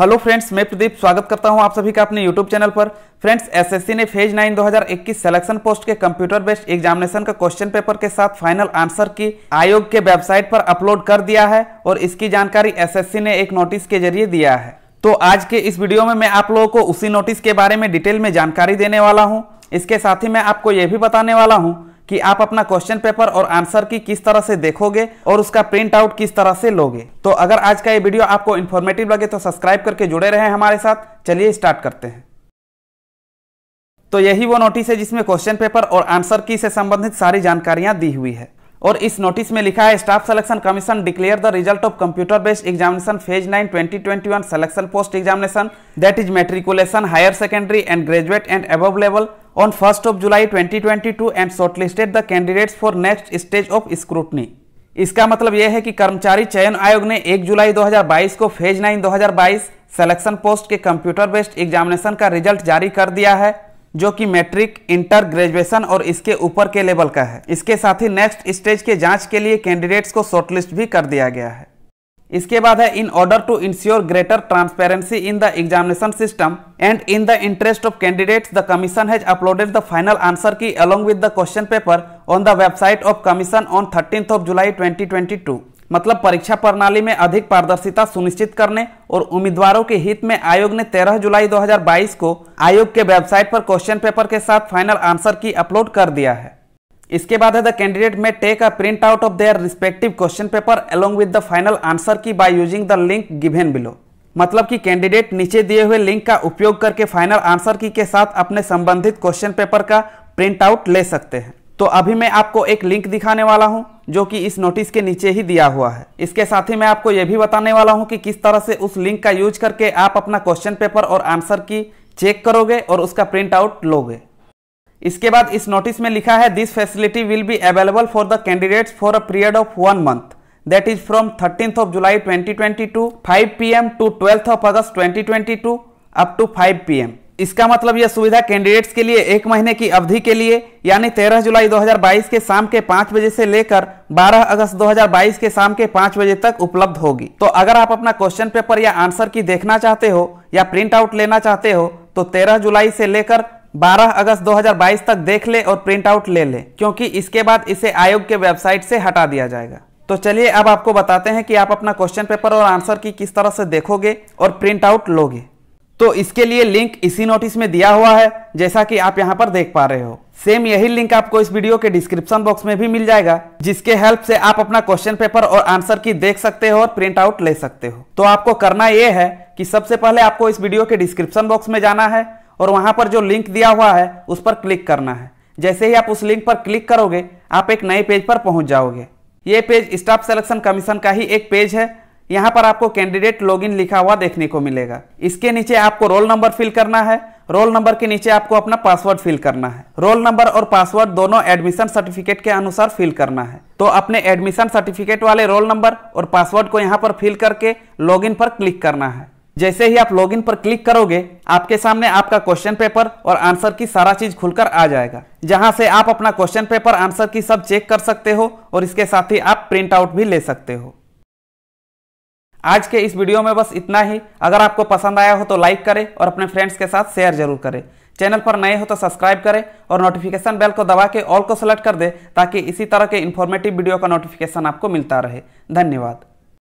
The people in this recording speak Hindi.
हेलो फ्रेंड्स मैं प्रदीप स्वागत करता हूं आप सभी का अपने यूट्यूब चैनल पर फ्रेंड्स एसएससी ने फेज नाइन 2021 सिलेक्शन पोस्ट के कंप्यूटर बेस्ड एग्जामिनेशन का क्वेश्चन पेपर के साथ फाइनल आंसर की आयोग के वेबसाइट पर अपलोड कर दिया है और इसकी जानकारी एसएससी ने एक नोटिस के जरिए दिया है तो आज के इस वीडियो में मैं आप लोगों को उसी नोटिस के बारे में डिटेल में जानकारी देने वाला हूँ इसके साथ ही मैं आपको ये भी बताने वाला हूँ कि आप अपना क्वेश्चन पेपर और आंसर की किस तरह से देखोगे और उसका प्रिंट आउट किस तरह से लोगे तो अगर आज का ये वीडियो आपको इन्फॉर्मेटिव लगे तो सब्सक्राइब करके जुड़े रहें हमारे साथ चलिए स्टार्ट करते हैं तो यही वो नोटिस है जिसमें क्वेश्चन पेपर और आंसर की से संबंधित सारी जानकारियां दी हुई है और इस नोटिस में लिखा है staff selection commission declare the result of computer based examination phase nine 2021 selection post examination that is matriculation higher secondary and graduate and above level on 1st of July 2022 and shortlisted the candidates for next stage of scrutiny. इसका मतलब यह है कि कर्मचारी चयन आयोग ने 1 जुलाई 2022 को फेज 9 2022 सिलेक्शन पोस्ट के कंप्यूटर बेस्ड एग्जामिनेशन का रिजल्ट जारी कर दिया है जो कि मैट्रिक इंटर ग्रेजुएशन और इसके ऊपर के लेवल का है इसके साथ ही नेक्स्ट स्टेज के जांच के लिए कैंडिडेट्स को शॉर्टलिस्ट भी कर दिया गया है इसके बाद है in order to ensure greater transparency in the examination system and in the interest of candidates the commission has uploaded the final answer key along with the question paper on the website of commission on thirteen of July 2022 मतलब परीक्षा प्रणाली में अधिक पारदर्शिता सुनिश्चित करने और उम्मीदवारों के हित में आयोग ने 13 जुलाई 2022 को आयोग के वेबसाइट पर क्वेश्चन पेपर के साथ फाइनल आंसर की अपलोड कर दिया है इसके बाद है the candidate may take a print out of their respective question paper along with the final answer key by using the link given below मतलब कि कैंडिडेट नीचे दिए हुए लिंक का उपयोग करके फाइनल आंसर की के साथ अपने संबंधित क्वेश्चन पेपर का प्रिंट आउट ले सकते हैं तो अभी मैं आपको एक लिंक दिखाने वाला हूं जो कि इस नोटिस के नीचे ही दिया हुआ है इसके साथ ही मैं आपको यह भी बताने वाला हूं कि किस तरह से उस लिंक का यूज करके आप अपना क्वेश्चन पेपर और आंसर की चेक करोगे और उसका प्रिंट आउट लोगे इसके बाद इस नोटिस में लिखा है this facility will be available for the candidates for a period of one month that is from thirteen of July 2022 twenty two five P M to twelfth of August 2022 up to 5 PM इसका मतलब यह सुविधा कैंडिडेट्स के लिए एक महीने की अवधि के लिए यानी 13 जुलाई 2022 के शाम के 5 बजे से लेकर 12 अगस्त 2022 के शाम के 5 बजे तक उपलब्ध होगी तो अगर आप अपना क्वेश्चन पेपर या आंसर की देखना चाहते हो या प्रिंट आउट लेना चाहते हो तो 13 जुलाई से लेकर 12 अगस्त 2022 तक देख ले और प्रिंट आउट ले ले क्योंकि इसके बाद इसे आयोग के वेबसाइट से हटा दिया जाएगा तो चलिए अब आपको बताते हैं कि आप अपना क्वेश्चन पेपर और आंसर की किस तरह से देखोगे और प्रिंट आउट लोगे तो इसके लिए लिंक इसी नोटिस में दिया हुआ है जैसा कि आप यहाँ पर देख पा रहे हो सेम यही लिंक आपको इस वीडियो के डिस्क्रिप्शन बॉक्स में भी मिल जाएगा जिसके हेल्प से आप अपना क्वेश्चन पेपर और आंसर की देख सकते हो और प्रिंट आउट ले सकते हो तो आपको करना यह है कि सबसे पहले आपको इस वीडियो के डिस्क्रिप्शन बॉक्स में जाना है और वहां पर जो लिंक दिया हुआ है उस पर क्लिक करना है जैसे ही आप उस लिंक पर क्लिक करोगे आप एक नए पेज पर पहुंच जाओगे ये पेज स्टाफ सिलेक्शन कमीशन का ही एक पेज है यहाँ पर आपको कैंडिडेट लॉगिन लिखा हुआ देखने को मिलेगा इसके नीचे आपको रोल नंबर फिल करना है रोल नंबर के नीचे आपको अपना पासवर्ड फिल करना है रोल नंबर और पासवर्ड दोनों एडमिशन सर्टिफिकेट के अनुसार फिल करना है तो अपने एडमिशन सर्टिफिकेट वाले रोल नंबर और पासवर्ड को यहाँ पर फिल करके लॉगिन पर क्लिक करना है जैसे ही आप लॉगिन पर क्लिक करोगे आपके सामने आपका क्वेश्चन पेपर और आंसर की सारा चीज खुलकर आ जाएगा जहां से आप अपना क्वेश्चन पेपर आंसर की सब चेक कर सकते हो और इसके साथ ही आप प्रिंट आउट भी ले सकते हो आज के इस वीडियो में बस इतना ही अगर आपको पसंद आया हो तो लाइक करें और अपने फ्रेंड्स के साथ शेयर जरूर करें चैनल पर नए हो तो सब्सक्राइब करें और नोटिफिकेशन बेल को दबा के ऑल को सेलेक्ट कर दे ताकि इसी तरह के इन्फॉर्मेटिव वीडियो का नोटिफिकेशन आपको मिलता रहे धन्यवाद